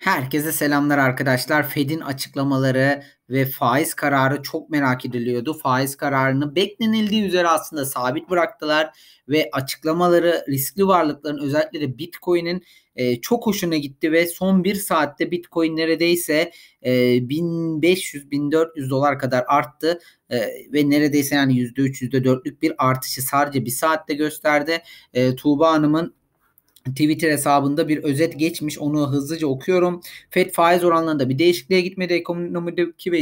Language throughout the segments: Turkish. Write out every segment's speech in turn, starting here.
Herkese selamlar arkadaşlar. Fed'in açıklamaları ve faiz kararı çok merak ediliyordu. Faiz kararını beklenildiği üzere aslında sabit bıraktılar ve açıklamaları riskli varlıkların özellikle de Bitcoin'in e, çok hoşuna gitti ve son bir saatte Bitcoin neredeyse e, 1500-1400 dolar kadar arttı e, ve neredeyse yani %3-%4'lük bir artışı sadece bir saatte gösterdi. E, Tuğba Hanım'ın Twitter hesabında bir özet geçmiş. Onu hızlıca okuyorum. FED faiz oranlarında bir değişikliğe gitmedi. Ekonomideki ve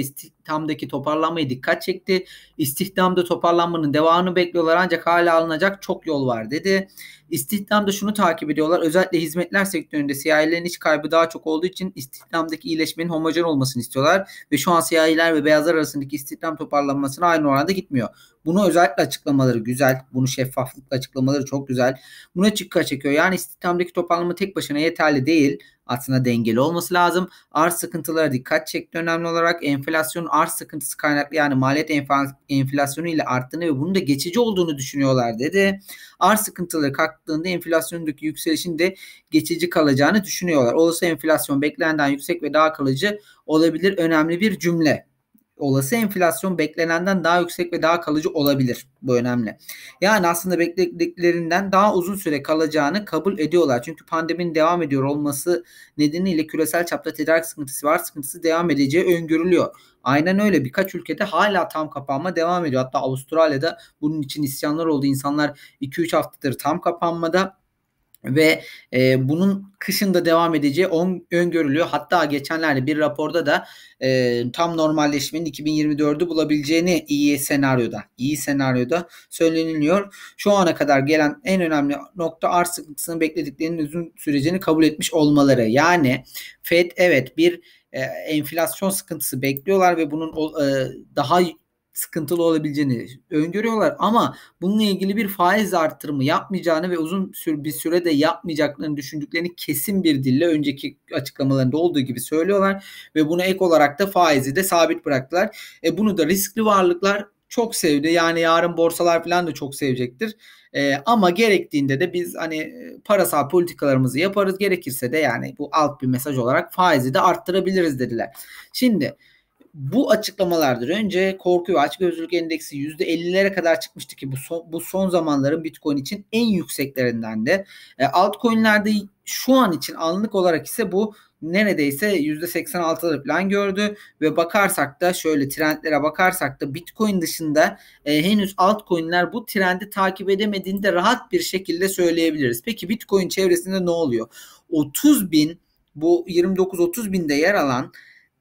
istihdamdaki toparlanmaya dikkat çekti. İstihdamda toparlanmanın devamını bekliyorlar ancak hala alınacak çok yol var dedi. İstihdamda şunu takip ediyorlar. Özellikle hizmetler sektöründe siyahilerin iç kaybı daha çok olduğu için istihdamdaki iyileşmenin homojen olmasını istiyorlar. Ve şu an siyahiler ve beyazlar arasındaki istihdam toparlanmasına aynı oranda gitmiyor. Bunu özellikle açıklamaları güzel. Bunu şeffaflıkla açıklamaları çok güzel. Buna çıkka çekiyor. Yani istihdamdaki toparlanma tek başına yeterli değil aslında dengeli olması lazım. Arz sıkıntılara dikkat çekti önemli olarak. Enflasyon arz sıkıntısı kaynaklı yani maliyet enflasyonu ile arttığını ve bunun da geçici olduğunu düşünüyorlar dedi. Arz sıkıntıları kalktığında enflasyondaki yükselişin de geçici kalacağını düşünüyorlar. Olursa enflasyon beklenenden yüksek ve daha kalıcı olabilir önemli bir cümle olası enflasyon beklenenden daha yüksek ve daha kalıcı olabilir. Bu önemli. Yani aslında beklediklerinden daha uzun süre kalacağını kabul ediyorlar. Çünkü pandeminin devam ediyor olması nedeniyle küresel çapta tedarik sıkıntısı var sıkıntısı devam edeceği öngörülüyor. Aynen öyle birkaç ülkede hala tam kapanma devam ediyor. Hatta Avustralya'da bunun için isyanlar oldu. İnsanlar 2-3 haftadır tam kapanmada ve e, bunun kışında devam edeceği on, öngörülüyor. Hatta geçenlerde bir raporda da e, tam normalleşmenin 2024'ü bulabileceğini iyi senaryoda, iyi senaryoda söyleniliyor. Şu ana kadar gelen en önemli nokta arz sıkıntısını beklediklerinin uzun sürecini kabul etmiş olmaları. Yani Fed evet bir e, enflasyon sıkıntısı bekliyorlar ve bunun e, daha sıkıntılı olabileceğini öngörüyorlar ama bununla ilgili bir faiz artırımı yapmayacağını ve uzun bir sürede yapmayacaklarını düşündüklerini kesin bir dille önceki açıklamalarında olduğu gibi söylüyorlar ve buna ek olarak da faizi de sabit bıraktılar. E bunu da riskli varlıklar çok sevdi. Yani yarın borsalar falan da çok sevecektir. E, ama gerektiğinde de biz hani parasal politikalarımızı yaparız. Gerekirse de yani bu alt bir mesaj olarak faizi de arttırabiliriz dediler. Şimdi bu açıklamalardır. Önce korku ve açgözlülük endeksi %50'lere kadar çıkmıştı ki bu son, bu son zamanların Bitcoin için en yükseklerinden de. E, altcoin'lerde şu an için anlık olarak ise bu neredeyse %86'ları plan gördü ve bakarsak da şöyle trendlere bakarsak da Bitcoin dışında e, henüz altcoin'ler bu trendi takip edemediğini de rahat bir şekilde söyleyebiliriz. Peki Bitcoin çevresinde ne oluyor? 30 bin bu 29-30 binde yer alan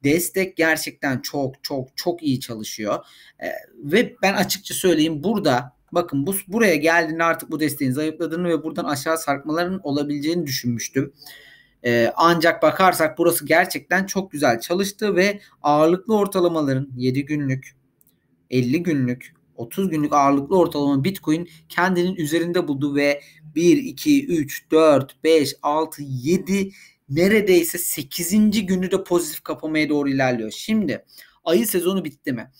destek gerçekten çok çok çok iyi çalışıyor. E, ve ben açıkça söyleyeyim burada bakın bu buraya geldiğinde artık bu desteğin zayıfladığını ve buradan aşağı sarkmaların olabileceğini düşünmüştüm. E, ancak bakarsak burası gerçekten çok güzel çalıştı ve ağırlıklı ortalamaların 7 günlük, 50 günlük, 30 günlük ağırlıklı ortalama Bitcoin kendinin üzerinde buldu ve 1, 2, 3, 4, 5, 6, 7 neredeyse 8. günü de pozitif kapamaya doğru ilerliyor. Şimdi ayı sezonu bitti mi?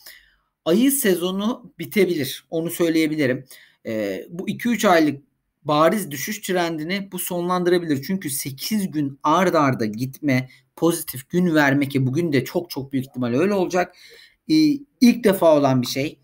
Ayı sezonu bitebilir. Onu söyleyebilirim. E, bu 2-3 aylık bariz düşüş trendini bu sonlandırabilir. Çünkü 8 gün ard arda gitme, pozitif gün vermek, ki bugün de çok çok büyük ihtimal öyle olacak. Ee, ilk defa olan bir şey.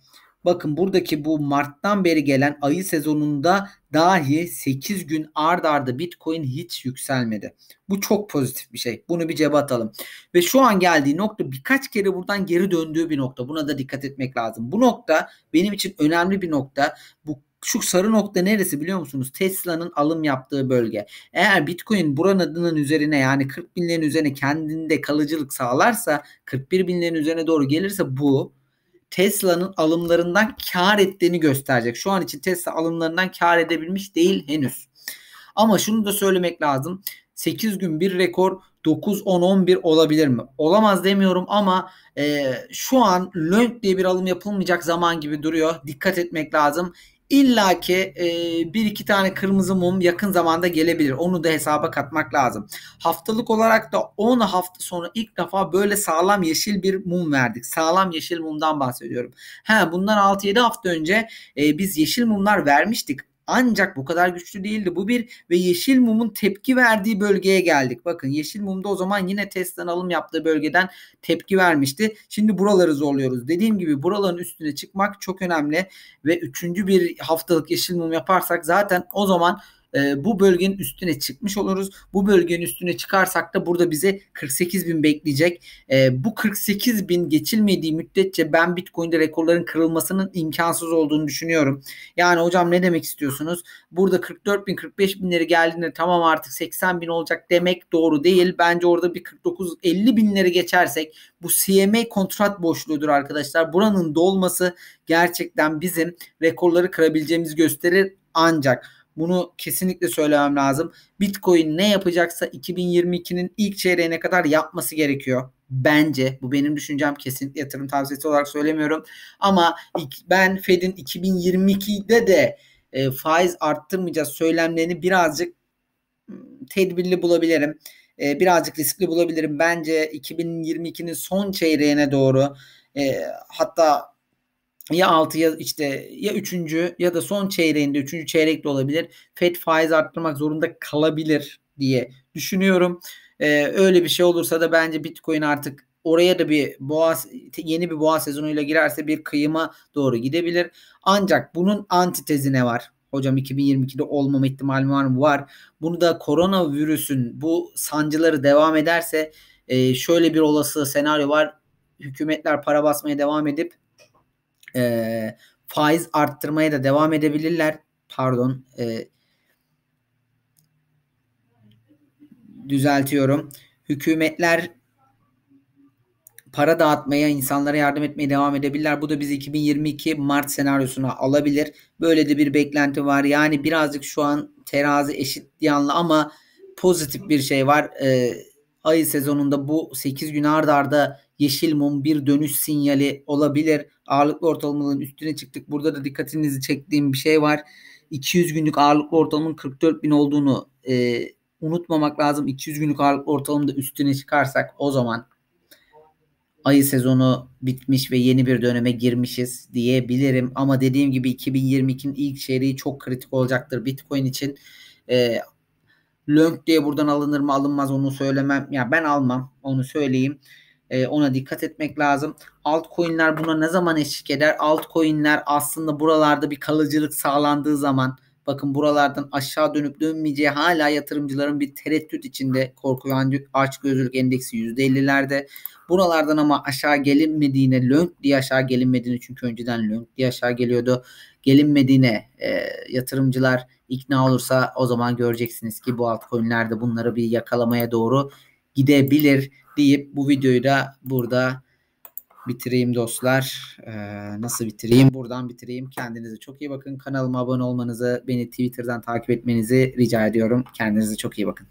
Bakın buradaki bu Mart'tan beri gelen ayı sezonunda dahi 8 gün ard arda Bitcoin hiç yükselmedi. Bu çok pozitif bir şey. Bunu bir cebe atalım. Ve şu an geldiği nokta birkaç kere buradan geri döndüğü bir nokta. Buna da dikkat etmek lazım. Bu nokta benim için önemli bir nokta. Bu şu sarı nokta neresi biliyor musunuz? Tesla'nın alım yaptığı bölge. Eğer Bitcoin buranın üzerine yani 40 binlerin üzerine kendinde kalıcılık sağlarsa 41 binlerin üzerine doğru gelirse bu Tesla'nın alımlarından kar ettiğini gösterecek. Şu an için Tesla alımlarından kar edebilmiş değil henüz. Ama şunu da söylemek lazım. 8 gün bir rekor 9 10 11 olabilir mi? Olamaz demiyorum ama e, şu an Lönk diye bir alım yapılmayacak zaman gibi duruyor. Dikkat etmek lazım. İlla ki e, bir iki tane kırmızı mum yakın zamanda gelebilir. Onu da hesaba katmak lazım. Haftalık olarak da 10 hafta sonra ilk defa böyle sağlam yeşil bir mum verdik. Sağlam yeşil mumdan bahsediyorum. He, bundan 6-7 hafta önce e, biz yeşil mumlar vermiştik ancak bu kadar güçlü değildi. Bu bir ve yeşil mumun tepki verdiği bölgeye geldik. Bakın yeşil mumda o zaman yine testten alım yaptığı bölgeden tepki vermişti. Şimdi buraları zorluyoruz. Dediğim gibi buraların üstüne çıkmak çok önemli ve üçüncü bir haftalık yeşil mum yaparsak zaten o zaman ee, bu bölgenin üstüne çıkmış oluruz. Bu bölgenin üstüne çıkarsak da burada bize 48 bin bekleyecek. E, bu 48 bin geçilmediği müddetçe ben Bitcoin'de rekorların kırılmasının imkansız olduğunu düşünüyorum. Yani hocam ne demek istiyorsunuz? Burada 44 bin 45 binleri geldiğinde tamam artık 80 bin olacak demek doğru değil. Bence orada bir 49 50 binleri geçersek bu CMA kontrat boşluğudur arkadaşlar. Buranın dolması gerçekten bizim rekorları kırabileceğimizi gösterir ancak bunu kesinlikle söylemem lazım. Bitcoin ne yapacaksa 2022'nin ilk çeyreğine kadar yapması gerekiyor. Bence bu benim düşüncem kesinlikle yatırım tavsiyesi olarak söylemiyorum. Ama ben Fed'in 2022'de de e, faiz arttırmayacağız söylemlerini birazcık hmm, tedbirli bulabilirim. E, birazcık riskli bulabilirim. Bence 2022'nin son çeyreğine doğru e, hatta ya 6 ya işte ya 3. ya da son çeyreğinde 3. çeyrek de olabilir. Fed faiz arttırmak zorunda kalabilir diye düşünüyorum. Ee, öyle bir şey olursa da bence Bitcoin artık oraya da bir boğa yeni bir boğa sezonuyla girerse bir kıyıma doğru gidebilir. Ancak bunun antitezi ne var? Hocam 2022'de olmama ihtimali var mı? Var. Bunu da koronavirüsün bu sancıları devam ederse e, şöyle bir olası senaryo var. Hükümetler para basmaya devam edip e, faiz arttırmaya da devam edebilirler. Pardon. E, düzeltiyorum. Hükümetler para dağıtmaya, insanlara yardım etmeye devam edebilirler. Bu da bizi 2022 Mart senaryosuna alabilir. Böyle de bir beklenti var. Yani birazcık şu an terazi eşit yanlı ama pozitif bir şey var. Ee, ayı sezonunda bu 8 gün ardarda arda yeşil mum bir dönüş sinyali olabilir. Ağırlıklı ortalamanın üstüne çıktık. Burada da dikkatinizi çektiğim bir şey var. 200 günlük ağırlıklı ortalamanın 44 bin olduğunu e, unutmamak lazım. 200 günlük ağırlıklı ortalamada üstüne çıkarsak o zaman ayı sezonu bitmiş ve yeni bir döneme girmişiz diyebilirim. Ama dediğim gibi 2022'nin ilk çeyreği çok kritik olacaktır Bitcoin için. E, Lönk diye buradan alınır mı alınmaz onu söylemem. Ya ben almam onu söyleyeyim. E, ona dikkat etmek lazım. Altcoin'ler buna ne zaman eşlik eder? Altcoin'ler aslında buralarda bir kalıcılık sağlandığı zaman bakın buralardan aşağı dönüp dönmeyeceği hala yatırımcıların bir tereddüt içinde korkuyor. ve açgözlülük endeksi %50'lerde. Buralardan ama aşağı gelinmediğine lönk diye aşağı gelinmediğine çünkü önceden lönk diye aşağı geliyordu. Gelinmediğine e, yatırımcılar ikna olursa o zaman göreceksiniz ki bu altcoin'ler de bunları bir yakalamaya doğru gidebilir deyip bu videoyu da burada bitireyim dostlar. Ee, nasıl bitireyim? Buradan bitireyim. Kendinize çok iyi bakın. Kanalıma abone olmanızı, beni Twitter'dan takip etmenizi rica ediyorum. Kendinize çok iyi bakın.